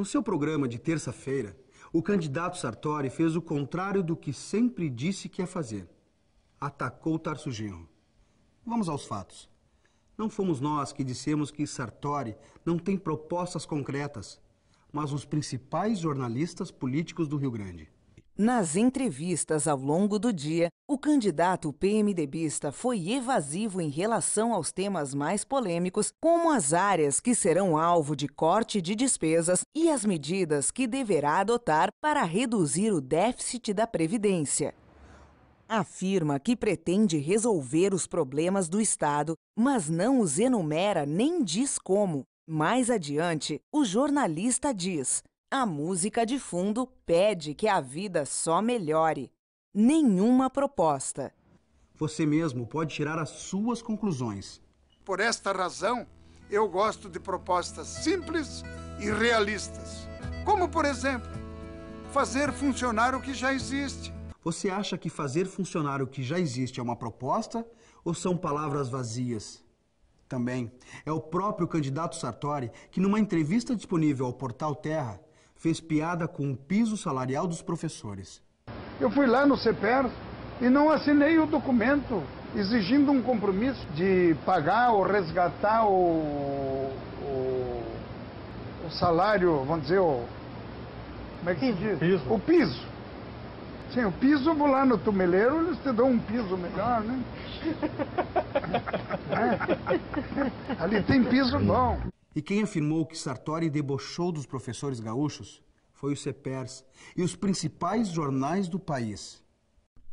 No seu programa de terça-feira, o candidato Sartori fez o contrário do que sempre disse que ia fazer. Atacou Tarso Genro. Vamos aos fatos. Não fomos nós que dissemos que Sartori não tem propostas concretas, mas os principais jornalistas políticos do Rio Grande. Nas entrevistas ao longo do dia, o candidato PMDBista foi evasivo em relação aos temas mais polêmicos, como as áreas que serão alvo de corte de despesas e as medidas que deverá adotar para reduzir o déficit da Previdência. Afirma que pretende resolver os problemas do Estado, mas não os enumera nem diz como. Mais adiante, o jornalista diz: a música de fundo pede que a vida só melhore. Nenhuma proposta. Você mesmo pode tirar as suas conclusões. Por esta razão, eu gosto de propostas simples e realistas. Como, por exemplo, fazer funcionar o que já existe. Você acha que fazer funcionar o que já existe é uma proposta ou são palavras vazias? Também é o próprio candidato Sartori que, numa entrevista disponível ao portal Terra, fez piada com o piso salarial dos professores. Eu fui lá no CEPER e não assinei o documento exigindo um compromisso de pagar ou resgatar o, o, o salário, vamos dizer, o, como é que se diz? Piso. O piso. Sim, o piso, vou lá no tumeleiro, eles te dão um piso melhor, né? é. Ali tem piso bom. E quem afirmou que Sartori debochou dos professores gaúchos foi o CEPERS e os principais jornais do país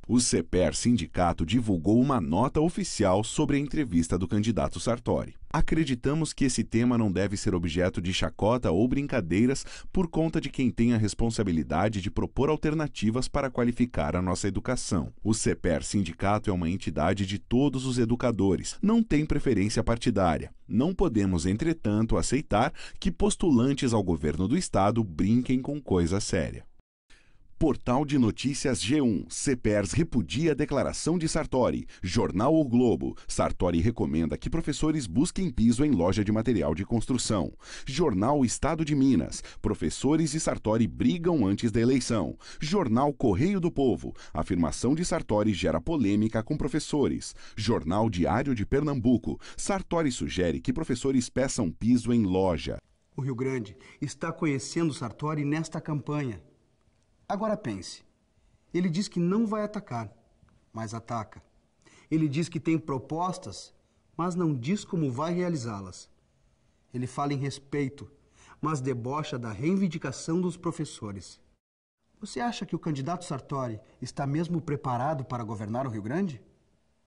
o CEPER Sindicato divulgou uma nota oficial sobre a entrevista do candidato Sartori. Acreditamos que esse tema não deve ser objeto de chacota ou brincadeiras por conta de quem tem a responsabilidade de propor alternativas para qualificar a nossa educação. O CEPER Sindicato é uma entidade de todos os educadores, não tem preferência partidária. Não podemos, entretanto, aceitar que postulantes ao governo do Estado brinquem com coisa séria. Portal de Notícias G1. CEPERS repudia a declaração de Sartori. Jornal O Globo. Sartori recomenda que professores busquem piso em loja de material de construção. Jornal Estado de Minas. Professores e Sartori brigam antes da eleição. Jornal Correio do Povo. Afirmação de Sartori gera polêmica com professores. Jornal Diário de Pernambuco. Sartori sugere que professores peçam piso em loja. O Rio Grande está conhecendo Sartori nesta campanha Agora pense. Ele diz que não vai atacar, mas ataca. Ele diz que tem propostas, mas não diz como vai realizá-las. Ele fala em respeito, mas debocha da reivindicação dos professores. Você acha que o candidato Sartori está mesmo preparado para governar o Rio Grande?